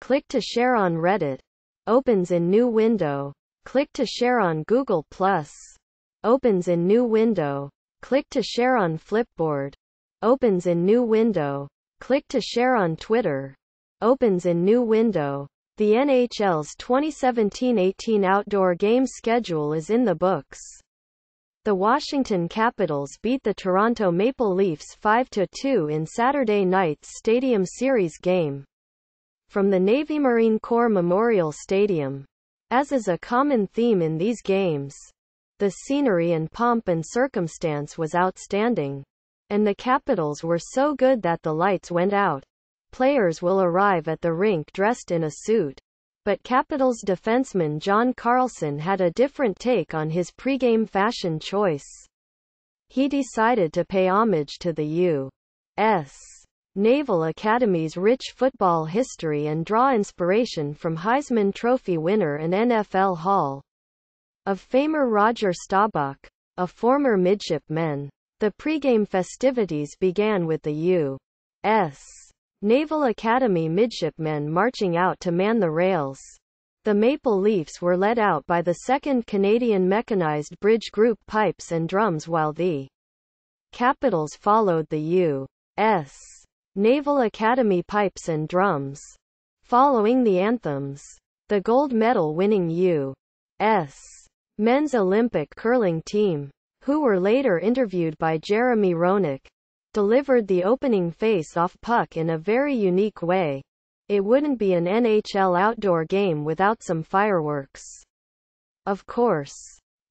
Click to share on Reddit. Opens in new window. Click to share on Google+. Opens in new window. Click to share on Flipboard. Opens in new window. Click to share on Twitter. Opens in new window. The NHL's 2017-18 outdoor game schedule is in the books. The Washington Capitals beat the Toronto Maple Leafs 5-2 in Saturday night's Stadium Series game from the Navy Marine Corps Memorial Stadium. As is a common theme in these games, the scenery and pomp and circumstance was outstanding. And the Capitals were so good that the lights went out. Players will arrive at the rink dressed in a suit but Capitals defenseman John Carlson had a different take on his pregame fashion choice. He decided to pay homage to the U.S. Naval Academy's rich football history and draw inspiration from Heisman Trophy winner and NFL Hall of Famer Roger Staubach, a former midshipman. The pregame festivities began with the U.S. Naval Academy midshipmen marching out to man the rails. The Maple Leafs were led out by the 2nd Canadian Mechanized Bridge Group pipes and drums while the Capitals followed the U.S. Naval Academy pipes and drums. Following the anthems, the gold medal winning U.S. men's Olympic curling team, who were later interviewed by Jeremy Roenick, delivered the opening face-off puck in a very unique way. It wouldn't be an NHL outdoor game without some fireworks. Of course.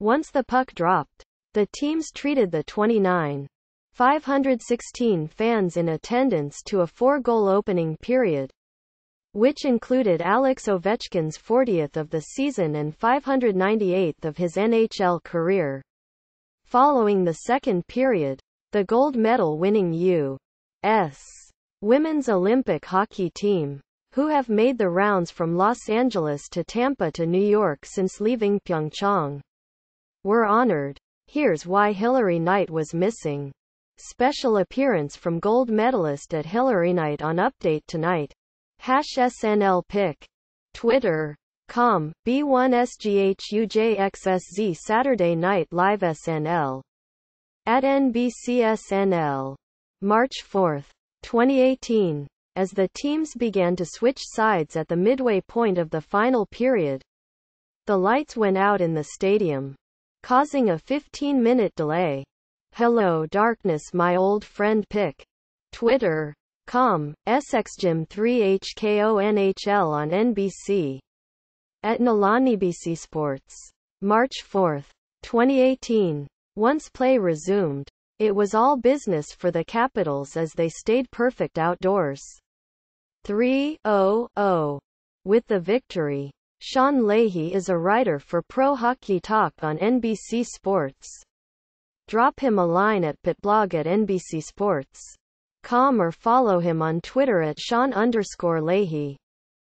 Once the puck dropped, the teams treated the 29. 516 fans in attendance to a four-goal opening period, which included Alex Ovechkin's 40th of the season and 598th of his NHL career. Following the second period, the gold medal winning U.S. women's Olympic hockey team, who have made the rounds from Los Angeles to Tampa to New York since leaving Pyeongchang, were honored. Here's why Hillary Knight was missing. Special appearance from gold medalist at Hillary Knight on Update Tonight. Hash SNL pic. Twitter. Com. B1SGHUJXSZ Saturday Night Live SNL. At NBCSNL. March 4, 2018. As the teams began to switch sides at the midway point of the final period, the lights went out in the stadium, causing a 15-minute delay. Hello Darkness My Old Friend Pick. Twitter. Com, SXGym3HKONHL on NBC. At NBC Sports. March 4, 2018. Once play resumed, it was all business for the Capitals as they stayed perfect outdoors. 3-0-0. With the victory. Sean Leahy is a writer for Pro Hockey Talk on NBC Sports. Drop him a line at pitblog at NBC Sports. or follow him on Twitter at Sean underscore Leahy.